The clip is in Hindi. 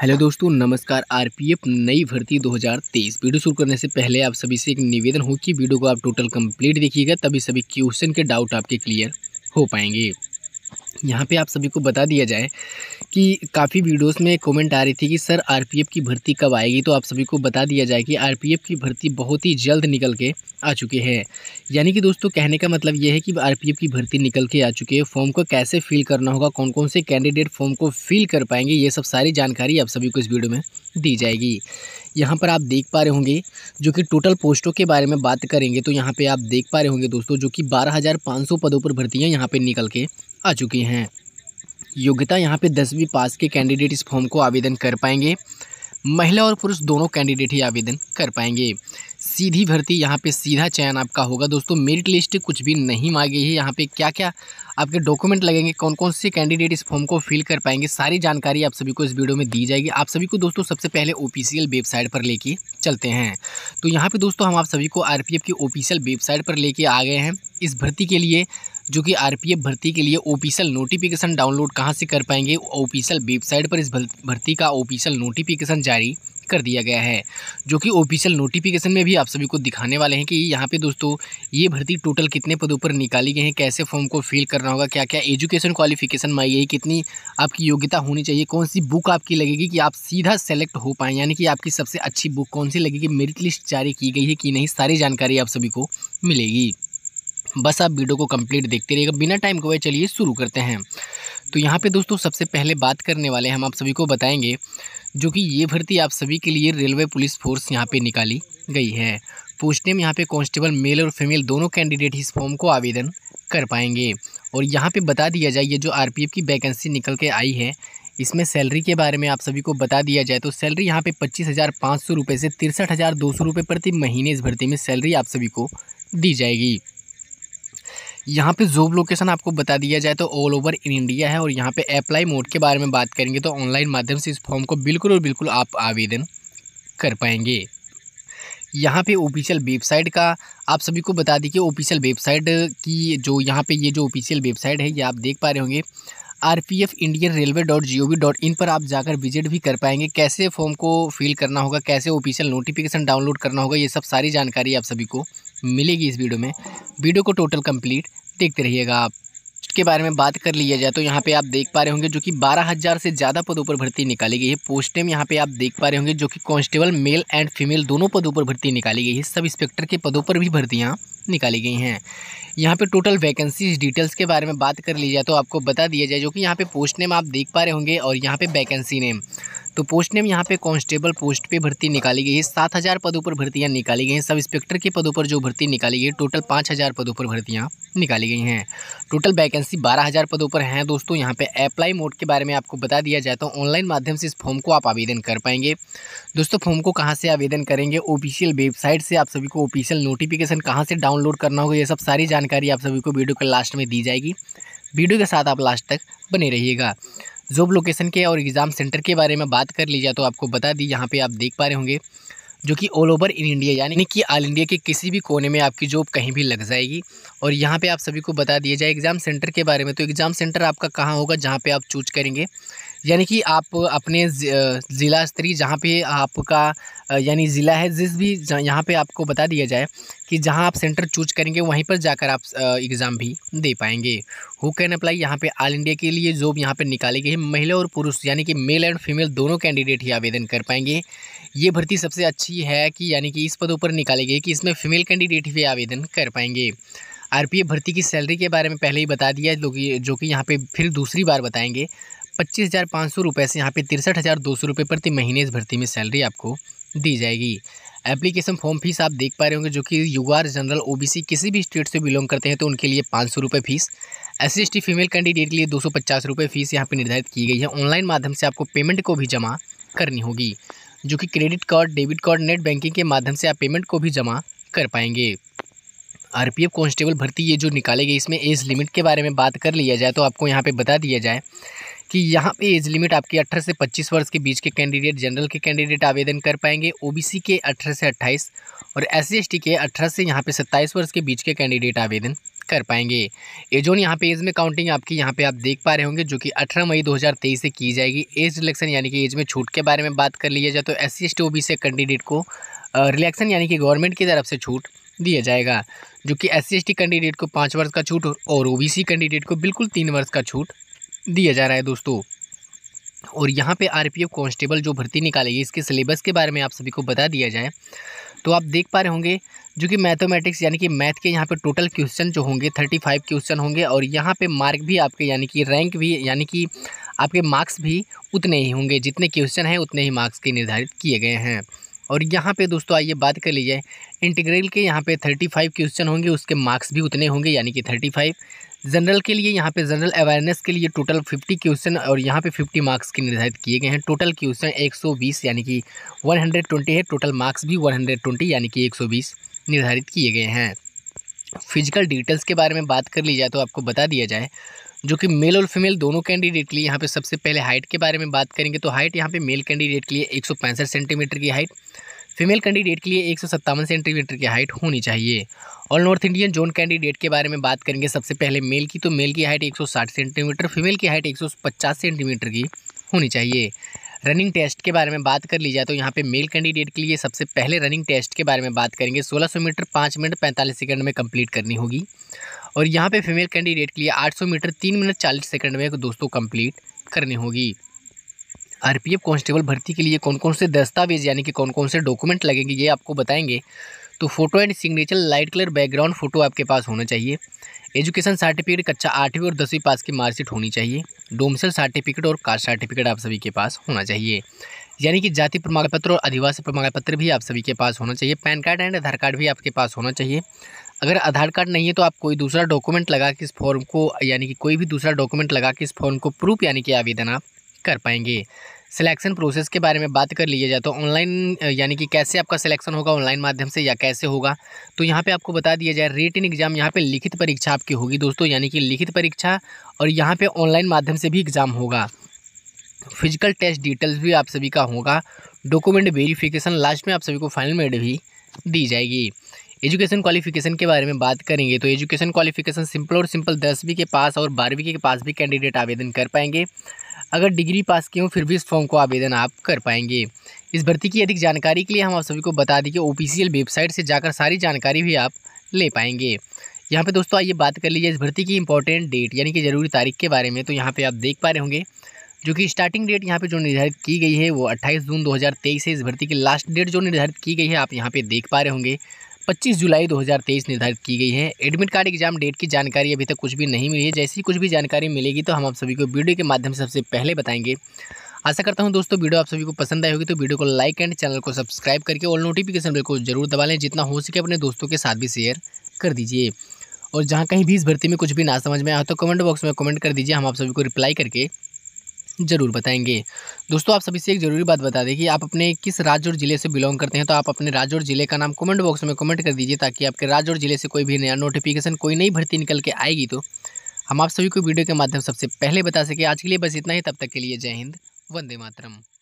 हेलो दोस्तों नमस्कार आरपीएफ नई भर्ती 2023 वीडियो शुरू करने से पहले आप सभी से एक निवेदन हो कि वीडियो को आप टोटल कंप्लीट देखिएगा तभी सभी क्वेश्चन के डाउट आपके क्लियर हो पाएंगे यहाँ पे आप सभी को बता दिया जाए कि काफ़ी वीडियोस में कमेंट आ रही थी कि सर आरपीएफ की भर्ती कब आएगी तो आप सभी को बता दिया जाए कि आरपीएफ की भर्ती बहुत ही जल्द निकल के आ चुके हैं यानी कि दोस्तों कहने का मतलब ये है कि आरपीएफ की भर्ती निकल के आ चुके है फॉर्म को कैसे फिल करना होगा कौन कौन से कैंडिडेट फॉर्म को फिल कर पाएंगे ये सब सारी जानकारी आप सभी को इस वीडियो में दी जाएगी यहाँ पर आप देख पा रहे होंगे जो कि टोटल पोस्टों के बारे में बात करेंगे तो यहाँ पर आप देख पा रहे होंगे दोस्तों जो कि बारह पदों पर भर्तियाँ यहाँ पर निकल के आ चुकी हैं योग्यता यहाँ पे दसवीं पास के कैंडिडेट इस फॉर्म को आवेदन कर पाएंगे महिला और पुरुष दोनों कैंडिडेट ही आवेदन कर पाएंगे सीधी भर्ती यहाँ पे सीधा चयन आपका होगा दोस्तों मेरिट लिस्ट कुछ भी नहीं मांगी है यहाँ पे क्या क्या आपके डॉक्यूमेंट लगेंगे कौन कौन से कैंडिडेट इस फॉर्म को फिल कर पाएंगे सारी जानकारी आप सभी को इस वीडियो में दी जाएगी आप सभी को दोस्तों सबसे पहले ओ वेबसाइट पर लेके चलते हैं तो यहाँ पे दोस्तों हम आप सभी को आरपीएफ की ऑफिशियल वेबसाइट पर लेके आ गए हैं इस भर्ती के लिए जो कि आरपीएफ भर्ती के लिए ऑफिशियल नोटिफिकेशन डाउनलोड कहाँ से कर पाएंगे ऑफिशियल वेबसाइट पर इस भर्ती का ऑफिशियल नोटिफिकेशन जारी कर दिया गया है जो कि ऑफिशियल नोटिफिकेशन में भी आप सभी को दिखाने वाले हैं कि यहाँ पे दोस्तों ये भर्ती टोटल कितने पदों पर निकाली गई है कैसे फॉर्म को फिल करना होगा क्या क्या एजुकेशन क्वालिफिकेशन माई गई कितनी आपकी योग्यता होनी चाहिए कौन सी बुक आपकी लगेगी कि आप सीधा सेलेक्ट हो पाएँ यानी कि आपकी सबसे अच्छी बुक कौन सी लगेगी मेरिट लिस्ट जारी की गई है कि नहीं सारी जानकारी आप सभी को मिलेगी बस आप वीडियो को कंप्लीट देखते रहिएगा बिना टाइम को चलिए शुरू करते हैं तो यहाँ पे दोस्तों सबसे पहले बात करने वाले हम आप सभी को बताएंगे जो कि ये भर्ती आप सभी के लिए रेलवे पुलिस फोर्स यहाँ पे निकाली गई है पोस्ट नेम यहाँ पे कांस्टेबल मेल और फीमेल दोनों कैंडिडेट इस फॉर्म को आवेदन कर पाएंगे और यहाँ पे बता दिया जाए ये जो आर की वैकेंसी निकल के आई है इसमें सैलरी के बारे में आप सभी को बता दिया जाए तो सैलरी यहाँ पे पच्चीस हज़ार पाँच सौ रुपये से तिरसठ हज़ार दो सौ रुपये प्रति महीने इस भर्ती में सैलरी आप सभी को दी जाएगी यहाँ पे जॉब लोकेशन आपको बता दिया जाए तो ऑल ओवर इन इंडिया है और यहाँ पे अप्लाई मोड के बारे में बात करेंगे तो ऑनलाइन माध्यम से इस फॉर्म को बिल्कुल और बिल्कुल आप आवेदन कर पाएंगे यहाँ पे ऑफिशियल वेबसाइट का आप सभी को बता दी कि ऑफिशियल वेबसाइट की जो यहाँ पे ये जो ऑफिशियल वेबसाइट है ये आप देख पा रहे होंगे R P F Indian railway dot G O V dot in पर आप जाकर विजिट भी कर पाएंगे कैसे फॉर्म को फिल करना होगा कैसे ऑफिशियल नोटिफिकेशन डाउनलोड करना होगा ये सब सारी जानकारी आप सभी को मिलेगी इस वीडियो में वीडियो को टोटल कंप्लीट देखते रहिएगा आप के बारे में बात कर लिया जाए तो यहाँ पे आप देख पा रहे होंगे जो कि बारह हज़ार से ज़्यादा पदों पर भर्ती निकाली गई है पोस्ट में यहाँ पे आप देख पा रहे होंगे जो कि कांस्टेबल मेल एंड फीमेल दोनों पदों पर भर्ती निकाली गई है सब इंस्पेक्टर के पदों पर भी भर्तियाँ निकाली गई हैं यहाँ पे टोटल वैकेंसीज डिटेल्स के बारे में बात कर ली जाए तो आपको बता दिया जाए जो कि यहाँ पे पोस्ट नेम आप देख पा रहे होंगे और यहाँ पे वैकेंसी नेम तो पोस्ट नेम यहाँ पे कांस्टेबल पोस्ट पे भर्ती निकाली गई है सात हज़ार पदों पर भर्तियाँ निकाली गई हैं सब इंस्पेक्टर के पदों पर जो भर्ती निकाली गई टोटल पाँच हज़ार पदों पर भर्तियाँ निकाली गई हैं टोटल वैकेंसी बारह हज़ार पदों पर हैं दोस्तों यहाँ पे अप्लाई मोड के बारे में आपको बता दिया जाए तो ऑनलाइन माध्यम से इस फॉर्म को आप आवेदन कर पाएंगे दोस्तों फॉर्म को कहाँ से आवेदन करेंगे ऑफिशियल वेबसाइट से आप सभी को ऑफिशियल नोटिफिकेशन कहाँ से डाउन डाउनलोड करना होगा ये सब सारी जानकारी आप सभी को वीडियो के लास्ट में दी जाएगी वीडियो के साथ आप लास्ट तक बने रहिएगा जॉब लोकेशन के और एग्ज़ाम सेंटर के बारे में बात कर ली जाए तो आपको बता दी यहाँ पे आप देख पा रहे होंगे जो कि ऑल ओवर इन इंडिया यानी कि ऑल इंडिया के किसी भी कोने में आपकी जॉब कहीं भी लग जाएगी और यहाँ पे आप सभी को बता दिया जाए एग्ज़ाम सेंटर के बारे में तो एग्ज़ाम सेंटर आपका कहाँ होगा जहाँ पे आप चूज करेंगे यानी कि आप अपने ज़िला स्तरीय जहाँ पे आपका यानी ज़िला है जिस भी यहाँ पे आपको बता दिया जाए कि जहाँ आप सेंटर चूज करेंगे वहीं पर जाकर आप एग्ज़ाम भी दे पाएंगे हु कैन अप्लाई यहाँ पे ऑल इंडिया के लिए जॉब यहाँ पे निकाली गई है महिला और पुरुष यानी कि मेल एंड फीमेल दोनों कैंडिडेट ही आवेदन कर पाएंगे ये भर्ती सबसे अच्छी है कि यानी कि इस पदों पर निकाली गई कि इसमें फीमेल कैंडिडेट भी आवेदन कर पाएंगे आरपीएफ भर्ती की सैलरी के बारे में पहले ही बता दिया जो कि यहाँ पे फिर दूसरी बार बताएंगे पच्चीस हज़ार पाँच सौ रुपये से यहाँ पे तिरसठ हज़ार दो सौ रुपये प्रति महीने इस भर्ती में सैलरी आपको दी जाएगी एप्लीकेशन फॉर्म फीस आप देख पा रहे होंगे जो कि यूआर जनरल ओबीसी किसी भी स्टेट से बिलोंग करते हैं तो उनके लिए पाँच सौ रुपये fees S C female candidate के लिए दो सौ पचास रुपये फीस यहाँ पर निर्धारित की गई है ऑनलाइन माध्यम से आपको पेमेंट को भी जमा करनी होगी जो कि credit card debit card net banking के माध्यम से आप पेमेंट को भी जमा कर पाएंगे आरपीएफ कांस्टेबल भर्ती ये जो निकालेगी इसमें एज लिमिट के बारे में बात कर लिया जाए तो आपको यहाँ पे बता दिया जाए कि यहाँ पे एज लिमिट आपकी अठारह से पच्चीस वर्ष के बीच के कैंडिडेट जनरल के कैंडिडेट आवेदन कर पाएंगे ओबीसी के अठारह से अट्ठाईस और एस सी के अठारह से यहाँ पे सत्ताईस वर्ष के बीच के कैंडिडेट आवेदन कर पाएंगे एजोन यहाँ पे एज में काउंटिंग आपकी यहाँ पे आप देख पा रहे होंगे जो कि 18 मई 2023 से की जाएगी एज रिलेक्शन यानी कि एज में छूट के बारे में बात कर लिया जाए तो एस सी एस कैंडिडेट को रिलेक्शन यानी कि गवर्नमेंट की तरफ से छूट दिया जाएगा जो कि एस सी कैंडिडेट को पाँच वर्ष का छूट और ओ कैंडिडेट को बिल्कुल तीन वर्ष का छूट दिया जा रहा है दोस्तों और यहाँ पे आरपीएफ कांस्टेबल जो भर्ती निकालेगी इसके सिलेबस के बारे में आप सभी को बता दिया जाए तो आप देख पा रहे होंगे जो कि मैथमेटिक्स यानी कि मैथ के यहाँ पे टोटल क्वेश्चन जो होंगे थर्टी फाइव क्वेश्चन होंगे और यहाँ पे मार्क भी आपके यानी कि रैंक भी यानी कि आपके मार्क्स भी उतने ही होंगे जितने क्वेश्चन हैं उतने ही मार्क्स के निर्धारित किए गए हैं और यहाँ पे दोस्तों आइए बात कर लीजिए इंटीग्रल के यहाँ पे थर्टी फाइव क्वेश्चन होंगे उसके मार्क्स भी उतने होंगे यानी कि थर्टी फाइव जनरल के लिए यहाँ पे जनरल अवेयरनेस के लिए टोटल फिफ्टी क्वेश्चन और यहाँ पे फिफ्टी मार्क्स के निर्धारित किए गए हैं टोटल क्वेश्चन एक सौ बीस यानी कि वन हंड्रेड ट्वेंटी है टोटल मार्क्स भी वन हंड्रेड ट्वेंटी यानी कि एक सौ बीस निर्धारित किए गए हैं फिजिकल डिटेल्स के बारे में बात कर ली जाए तो आपको बता दिया जाए जो कि मेल और फीमेल दोनों कैंडिडेट के लिए यहाँ पे सबसे पहले हाइट के बारे में बात करेंगे तो हाइट यहाँ पे मेल कैंडिडेट के लिए एक सेंटीमीटर की हाइट फीमेल कैंडिडेट के लिए एक सेंटीमीटर की हाइट होनी चाहिए और नॉर्थ इंडियन जोन कैंडिडेट के बारे में बात करेंगे सबसे पहले मेल की तो मेल की हाइट एक सेंटीमीटर फीमेल की हाइट एक सेंटीमीटर की होनी चाहिए रनिंग टेस्ट के बारे में बात कर ली जाए तो यहाँ पे मेल कैंडिडेट के लिए सबसे पहले रनिंग टेस्ट के बारे में बात करेंगे 1600 मीटर पाँच मिनट पैंतालीस सेकंड में कंप्लीट करनी होगी और यहाँ पे फीमेल कैंडिडेट के लिए 800 मीटर तीन मिनट चालीस सेकंड में दोस्तों कंप्लीट करनी होगी आर कांस्टेबल भर्ती के लिए कौन कौन से दस्तावेज यानी कि कौन कौन से डॉक्यूमेंट लगेंगे ये आपको बताएंगे तो photo and signature light colour background photo आपके पास होना चाहिए एजुकेशन सर्टिफिकेट कक्षा आठवीं और दसवीं पास की मार्कशीट होनी चाहिए डोमसल सर्टिफिकेट और कास्ट सर्टिफिकेट आप सभी के पास होना चाहिए यानी कि जाति प्रमाण पत्र और आदिवासी प्रमाण पत्र भी आप सभी के पास होना चाहिए PAN card and Aadhaar card भी आपके पास होना चाहिए अगर आधार कार्ड नहीं है तो आप कोई दूसरा डॉक्यूमेंट लगा के इस फॉर्म को यानी कि कोई भी दूसरा डॉक्यूमेंट लगा के इस फॉर्म को प्रूफ यानी कि आवेदन आप कर पाएंगे सिलेक्शन प्रोसेस के बारे में बात कर लिया जाए तो ऑनलाइन यानी कि कैसे आपका सिलेक्शन होगा ऑनलाइन माध्यम से या कैसे होगा तो यहाँ पे आपको बता दिया जाए रिटन एग्ज़ाम यहाँ पे लिखित परीक्षा आपकी होगी दोस्तों यानी कि लिखित परीक्षा और यहाँ पे ऑनलाइन माध्यम से भी एग्ज़ाम होगा फिजिकल टेस्ट डिटेल्स भी आप सभी का होगा डॉक्यूमेंट वेरीफिकेशन लास्ट में आप सभी को फाइनल मेड भी दी जाएगी एजुकेशन क्वालिफिकेशन के बारे में बात करेंगे तो एजुकेशन क्वालिफिकेशन सिंपल और सिंपल दसवीं के पास और बारहवीं के पास भी कैंडिडेट आवेदन कर पाएंगे अगर डिग्री पास किए हों फिर भी इस फॉर्म को आवेदन आप कर पाएंगे इस भर्ती की अधिक जानकारी के लिए हम आप सभी को बता दें कि ओ वेबसाइट से जाकर सारी जानकारी भी आप ले पाएंगे यहाँ पे दोस्तों आइए बात कर लीजिए इस भर्ती की इंपॉर्टेंट डेट यानी कि ज़रूरी तारीख के बारे में तो यहाँ पे आप देख पा रहे होंगे जो कि स्टार्टिंग डेट यहाँ पे जो निर्धारित की गई है वो 28 जून 2023 है इस भर्ती की लास्ट डेट जो निर्धारित की गई है आप यहाँ पे देख पा रहे होंगे 25 जुलाई 2023 निर्धारित की गई है एडमिट कार्ड एग्जाम डेट की जानकारी अभी तक कुछ भी नहीं मिली है जैसी कुछ भी जानकारी मिलेगी तो हम आप सभी को वीडियो के माध्यम से सबसे पहले बताएंगे आशा करता हूँ दोस्तों वीडियो आप सभी को पसंद आई होगी तो वीडियो को लाइक एंड चैनल को सब्सक्राइब करके और नोटिफिकेशन बिल को जरूर दबा लें जितना हो सके अपने दोस्तों के साथ भी शेयर कर दीजिए और जहाँ कहीं भी इस भर्ती में कुछ भी ना समझ में आया तो कमेंट बॉक्स में कमेंट कर दीजिए हम आप सभी को रिप्लाई करके ज़रूर बताएंगे दोस्तों आप सभी से एक ज़रूरी बात बता दें कि आप अपने किस राज्य और ज़िले से बिलोंग करते हैं तो आप अपने राज्य और ज़िले का नाम कमेंट बॉक्स में कमेंट कर दीजिए ताकि आपके राज्य और ज़िले से कोई भी नया नोटिफिकेशन कोई नई भर्ती निकल के आएगी तो हम आप सभी को वीडियो के माध्यम सबसे पहले बता सके आज के लिए बस इतना ही तब तक के लिए जय हिंद वंदे मातरम